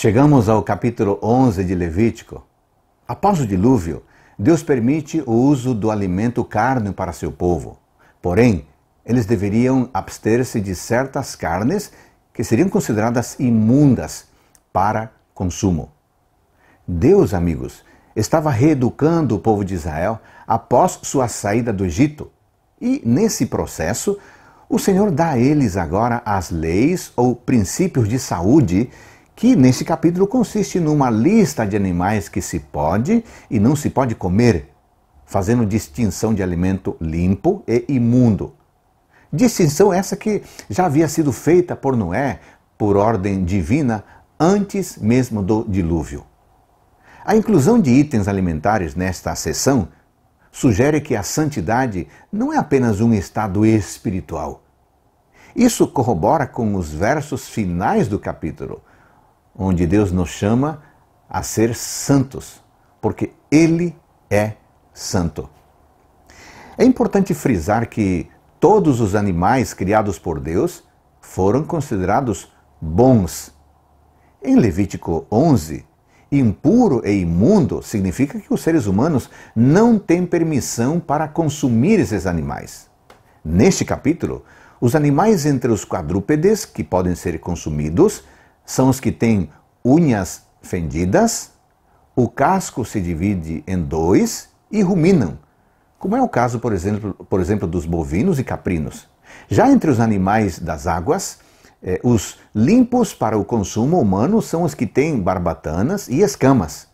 Chegamos ao capítulo 11 de Levítico. Após o dilúvio, Deus permite o uso do alimento carne para seu povo. Porém, eles deveriam abster-se de certas carnes que seriam consideradas imundas para consumo. Deus, amigos, estava reeducando o povo de Israel após sua saída do Egito. E, nesse processo, o Senhor dá a eles agora as leis ou princípios de saúde que nesse capítulo consiste numa lista de animais que se pode e não se pode comer, fazendo distinção de alimento limpo e imundo. Distinção essa que já havia sido feita por Noé, por ordem divina, antes mesmo do dilúvio. A inclusão de itens alimentares nesta seção sugere que a santidade não é apenas um estado espiritual. Isso corrobora com os versos finais do capítulo, onde Deus nos chama a ser santos, porque Ele é santo. É importante frisar que todos os animais criados por Deus foram considerados bons. Em Levítico 11, impuro e imundo significa que os seres humanos não têm permissão para consumir esses animais. Neste capítulo, os animais entre os quadrúpedes que podem ser consumidos são os que têm unhas fendidas, o casco se divide em dois e ruminam, como é o caso, por exemplo, por exemplo dos bovinos e caprinos. Já entre os animais das águas, eh, os limpos para o consumo humano são os que têm barbatanas e escamas.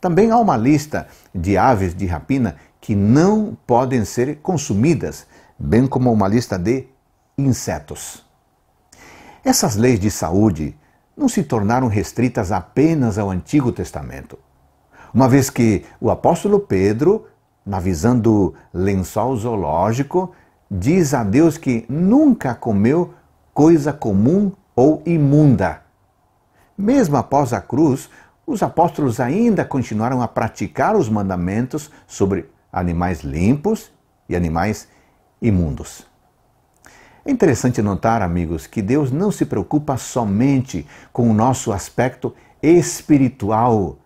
Também há uma lista de aves de rapina que não podem ser consumidas, bem como uma lista de insetos. Essas leis de saúde não se tornaram restritas apenas ao Antigo Testamento, uma vez que o apóstolo Pedro, na visão do lençol zoológico, diz a Deus que nunca comeu coisa comum ou imunda. Mesmo após a cruz, os apóstolos ainda continuaram a praticar os mandamentos sobre animais limpos e animais imundos. É interessante notar, amigos, que Deus não se preocupa somente com o nosso aspecto espiritual,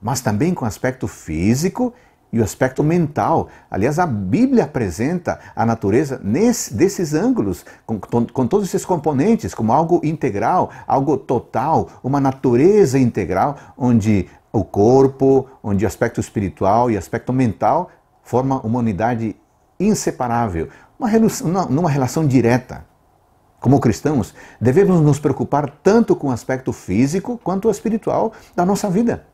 mas também com o aspecto físico e o aspecto mental. Aliás, a Bíblia apresenta a natureza nesse, desses ângulos, com, com todos esses componentes, como algo integral, algo total, uma natureza integral, onde o corpo, onde o aspecto espiritual e aspecto mental forma uma unidade inseparável, uma relação, numa relação direta. Como cristãos, devemos nos preocupar tanto com o aspecto físico quanto o espiritual da nossa vida.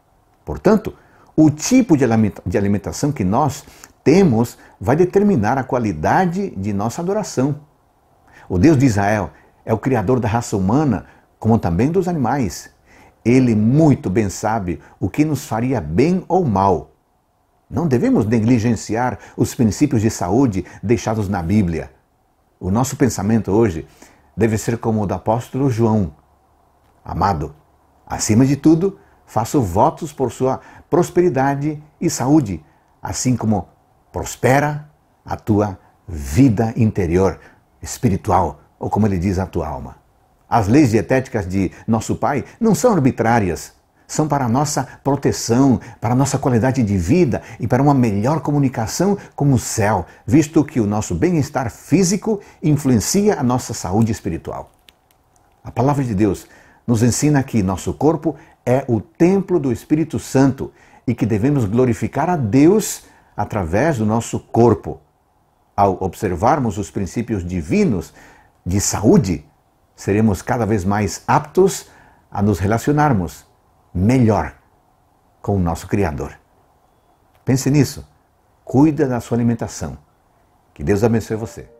Portanto, o tipo de alimentação que nós temos vai determinar a qualidade de nossa adoração. O Deus de Israel é o Criador da raça humana, como também dos animais. Ele muito bem sabe o que nos faria bem ou mal, não devemos negligenciar os princípios de saúde deixados na Bíblia. O nosso pensamento hoje deve ser como o do apóstolo João. Amado, acima de tudo, faço votos por sua prosperidade e saúde, assim como prospera a tua vida interior, espiritual, ou como ele diz, a tua alma. As leis dietéticas de nosso Pai não são arbitrárias, são para a nossa proteção, para a nossa qualidade de vida e para uma melhor comunicação com o céu, visto que o nosso bem-estar físico influencia a nossa saúde espiritual. A palavra de Deus nos ensina que nosso corpo é o templo do Espírito Santo e que devemos glorificar a Deus através do nosso corpo. Ao observarmos os princípios divinos de saúde, seremos cada vez mais aptos a nos relacionarmos melhor com o nosso Criador. Pense nisso. Cuida da sua alimentação. Que Deus abençoe você.